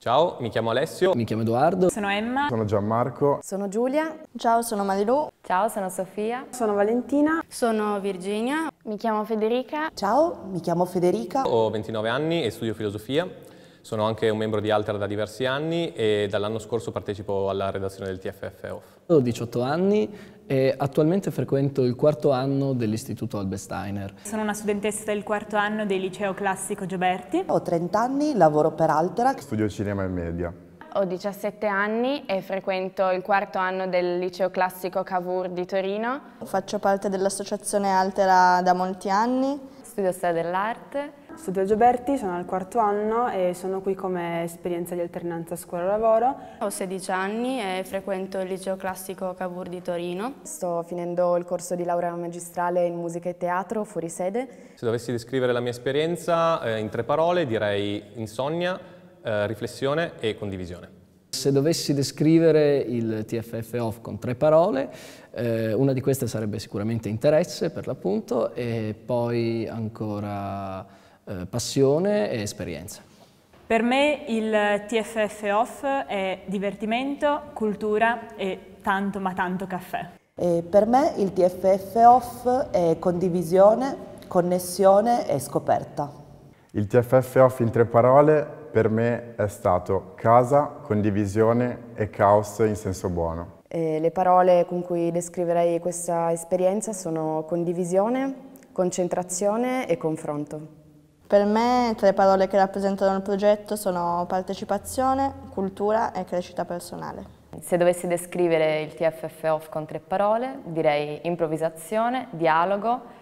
Ciao, mi chiamo Alessio. Mi chiamo Edoardo. Sono Emma. Sono Gianmarco. Sono Giulia. Ciao, sono Marilu. Ciao, sono Sofia. Sono Valentina. Sono Virginia. Mi chiamo Federica. Ciao, mi chiamo Federica. Ho 29 anni e studio filosofia. Sono anche un membro di Altera da diversi anni e dall'anno scorso partecipo alla redazione del TFF Off. Ho 18 anni e attualmente frequento il quarto anno dell'Istituto Albesteiner. Sono una studentessa del quarto anno del Liceo Classico Gioberti. Ho 30 anni, lavoro per Altera. Studio cinema e media. Ho 17 anni e frequento il quarto anno del liceo classico Cavour di Torino. Faccio parte dell'associazione Altera da molti anni Studio Storia dell'Arte. Studio Gioberti, sono al quarto anno e sono qui come esperienza di alternanza scuola-lavoro. Ho 16 anni e frequento il liceo classico Cavour di Torino. Sto finendo il corso di laurea magistrale in musica e teatro fuori sede. Se dovessi descrivere la mia esperienza eh, in tre parole direi insonnia, eh, riflessione e condivisione. Se dovessi descrivere il TFF off con tre parole, eh, una di queste sarebbe sicuramente interesse, per l'appunto, e poi ancora eh, passione e esperienza. Per me il TFF off è divertimento, cultura e tanto ma tanto caffè. E per me il TFF off è condivisione, connessione e scoperta. Il TFF off in tre parole per me è stato casa, condivisione e caos in senso buono. E le parole con cui descriverei questa esperienza sono condivisione, concentrazione e confronto. Per me tre parole che rappresentano il progetto sono partecipazione, cultura e crescita personale. Se dovessi descrivere il TFF Off con tre parole, direi improvvisazione, dialogo,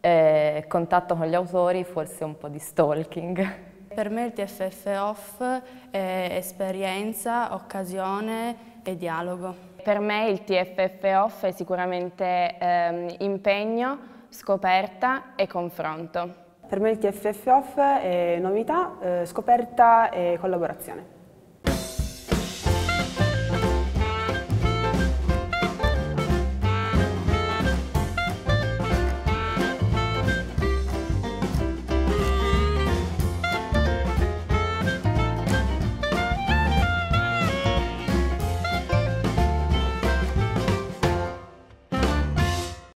eh, contatto con gli autori, forse un po' di stalking. Per me il TFF Off è esperienza, occasione e dialogo. Per me il TFF Off è sicuramente ehm, impegno, scoperta e confronto. Per me il TFF Off è novità, eh, scoperta e collaborazione.